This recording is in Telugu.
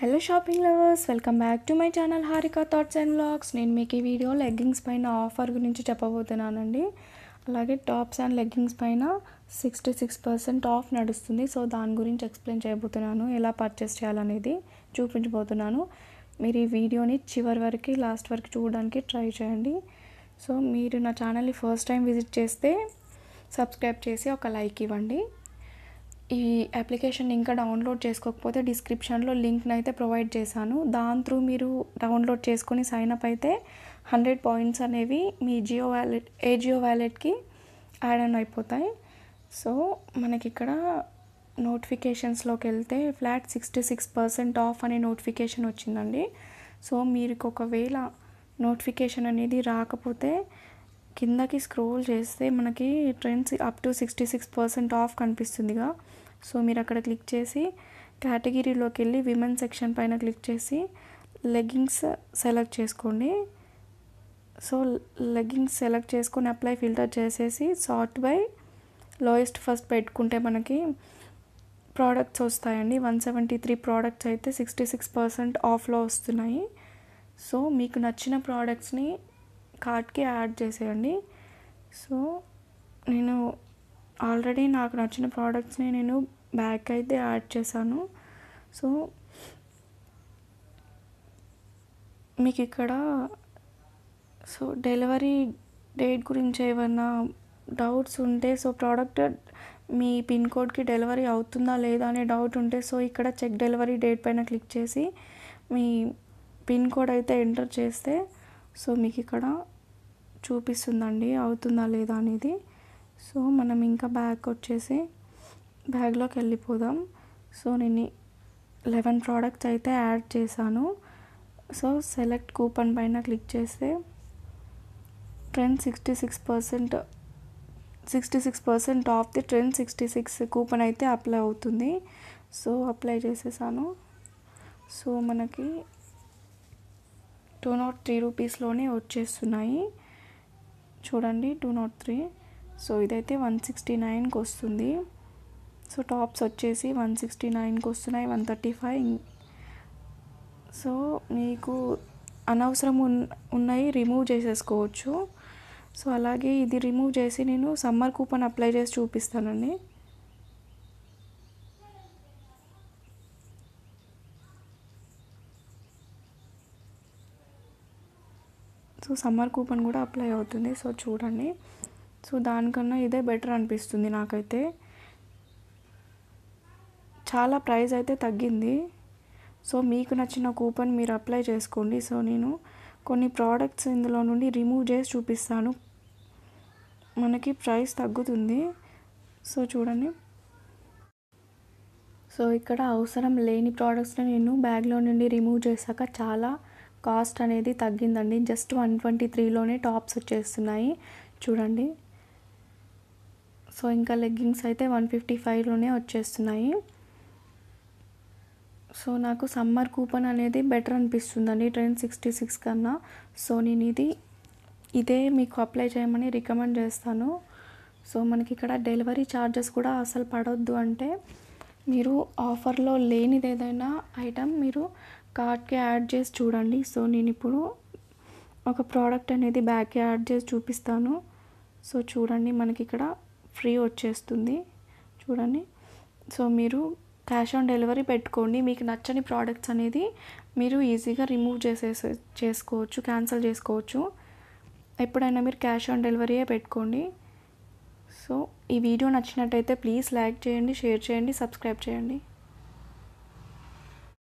hello shopping lovers welcome back to my channel Harika thoughts and blogs నేను మీకు ఈ వీడియో లెగ్గింగ్స్ పైన ఆఫర్ గురించి చెప్పబోతున్నానండి అలాగే టాప్స్ అండ్ లెగ్గింగ్స్ పైన సిక్స్టీ సిక్స్ పర్సెంట్ ఆఫ్ నడుస్తుంది సో దాని గురించి ఎక్స్ప్లెయిన్ చేయబోతున్నాను ఎలా పర్చేస్ చేయాలనేది చూపించబోతున్నాను మీరు ఈ వీడియోని చివరి వరకు లాస్ట్ వరకు చూడడానికి ట్రై చేయండి సో మీరు నా ఛానల్ని ఫస్ట్ టైం విజిట్ చేస్తే సబ్స్క్రైబ్ చేసి ఒక లైక్ ఇవ్వండి ఈ అప్లికేషన్ ఇంకా డౌన్లోడ్ చేసుకోకపోతే డిస్క్రిప్షన్లో లింక్ని అయితే ప్రొవైడ్ చేశాను దాని త్రూ మీరు డౌన్లోడ్ చేసుకుని సైన్ అప్ అయితే హండ్రెడ్ పాయింట్స్ అనేవి మీ జియో వ్యాలెట్ ఏ జియో వ్యాలెట్కి యాడ్ అన్ అయిపోతాయి సో మనకి ఇక్కడ నోటిఫికేషన్స్లోకి వెళ్తే flat sixty six percent off అనే నోటిఫికేషన్ వచ్చిందండి సో మీకు ఒకవేళ నోటిఫికేషన్ అనేది రాకపోతే కిందకి స్క్రోల్ చేస్తే మనకి trends up to sixty six percent off కనిపిస్తుందిగా సో మీరు అక్కడ క్లిక్ చేసి కేటగిరీలోకి వెళ్ళి విమెన్ సెక్షన్ పైన క్లిక్ చేసి లెగ్గింగ్స్ సెలెక్ట్ చేసుకోండి సో లెగ్గింగ్స్ సెలెక్ట్ చేసుకొని అప్లై ఫిల్టర్ చేసేసి సార్ట్ బై లోయెస్ట్ ఫస్ట్ పెట్టుకుంటే మనకి ప్రోడక్ట్స్ వస్తాయండి వన్ సెవెంటీ త్రీ ప్రోడక్ట్స్ అయితే సిక్స్టీ సిక్స్ పర్సెంట్ ఆఫ్లో వస్తున్నాయి సో మీకు నచ్చిన ప్రోడక్ట్స్ని కార్ట్కి యాడ్ చేసేయండి సో నేను ఆల్రెడీ నాకు నచ్చిన ప్రోడక్ట్స్ని నేను బ్యాక్ అయితే యాడ్ చేశాను సో మీకు ఇక్కడ సో డెలివరీ డేట్ గురించి ఏమైనా డౌట్స్ ఉంటే సో ప్రోడక్ట్ మీ పిన్ కోడ్కి డెలివరీ అవుతుందా లేదా అనే డౌట్ ఉంటే సో ఇక్కడ చెక్ డెలివరీ డేట్ పైన క్లిక్ చేసి మీ పిన్ కోడ్ అయితే ఎంటర్ చేస్తే సో మీకు ఇక్కడ చూపిస్తుందండి అవుతుందా లేదా అనేది సో మనం ఇంకా బ్యాగ్ వచ్చేసి బ్యాగ్లోకి వెళ్ళిపోదాం సో నేను లెవెన్ ప్రోడక్ట్స్ అయితే యాడ్ చేశాను సో సెలెక్ట్ కూపన్ పైన క్లిక్ చేస్తే trend sixty six percent sixty six percent off the trend sixty six coupon అయితే అప్లై అవుతుంది సో అప్లై చేసేసాను సో మనకి టూ నాట్ త్రీ రూపీస్లోనే వచ్చేస్తున్నాయి చూడండి టూ నాట్ త్రీ సో ఇదైతే వన్ సిక్స్టీ నైన్కి వస్తుంది సో టాప్స్ వచ్చేసి వన్ సిక్స్టీ నైన్కి వస్తున్నాయి వన్ థర్టీ ఫైవ్ సో మీకు అనవసరం ఉన్నాయి రిమూవ్ చేసేసుకోవచ్చు సో అలాగే ఇది రిమూవ్ చేసి నేను సమ్మర్ కూపన్ అప్లై చేసి చూపిస్తానండి సో సమ్మర్ కూపన్ కూడా అప్లై అవుతుంది సో చూడండి సో దానికన్నా ఇదే బెటర్ అనిపిస్తుంది నాకైతే చాలా ప్రైస్ అయితే తగ్గింది సో మీకు నచ్చిన కూపన్ మీరు అప్లై చేసుకోండి సో నేను కొన్ని ప్రోడక్ట్స్ ఇందులో నుండి రిమూవ్ చేసి చూపిస్తాను మనకి ప్రైస్ తగ్గుతుంది సో చూడండి సో ఇక్కడ అవసరం లేని ప్రోడక్ట్స్ని నేను బ్యాగ్లో నుండి రిమూవ్ చేశాక చాలా కాస్ట్ అనేది తగ్గిందండి జస్ట్ వన్ ట్వంటీ త్రీలోనే టాప్స్ వచ్చేస్తున్నాయి చూడండి సో ఇంకా లెగ్గింగ్స్ అయితే వన్ ఫిఫ్టీ ఫైవ్లోనే వచ్చేస్తున్నాయి సో నాకు సమ్మర్ కూపన్ అనేది బెటర్ అనిపిస్తుందండి ట్రైన్ సిక్స్టీ సిక్స్ కన్నా సో నేను ఇది ఇదే మీకు అప్లై చేయమని రికమెండ్ చేస్తాను సో మనకి ఇక్కడ డెలివరీ ఛార్జెస్ కూడా అసలు పడవద్దు అంటే మీరు ఆఫర్లో లేనిది ఏదైనా ఐటమ్ మీరు కార్ట్కి యాడ్ చేసి చూడండి సో నేను ఇప్పుడు ఒక ప్రోడక్ట్ అనేది బ్యాగ్కి యాడ్ చేసి చూపిస్తాను సో చూడండి మనకి ఇక్కడ ఫ్రీ వచ్చేస్తుంది చూడండి సో మీరు క్యాష్ ఆన్ డెలివరీ పెట్టుకోండి మీకు నచ్చని ప్రోడక్ట్స్ అనేది మీరు ఈజీగా రిమూవ్ చేసే చేసుకోవచ్చు క్యాన్సిల్ చేసుకోవచ్చు ఎప్పుడైనా మీరు క్యాష్ ఆన్ డెలివరీయే పెట్టుకోండి సో ఈ వీడియో నచ్చినట్టయితే ప్లీజ్ లైక్ చేయండి షేర్ చేయండి సబ్స్క్రైబ్ చేయండి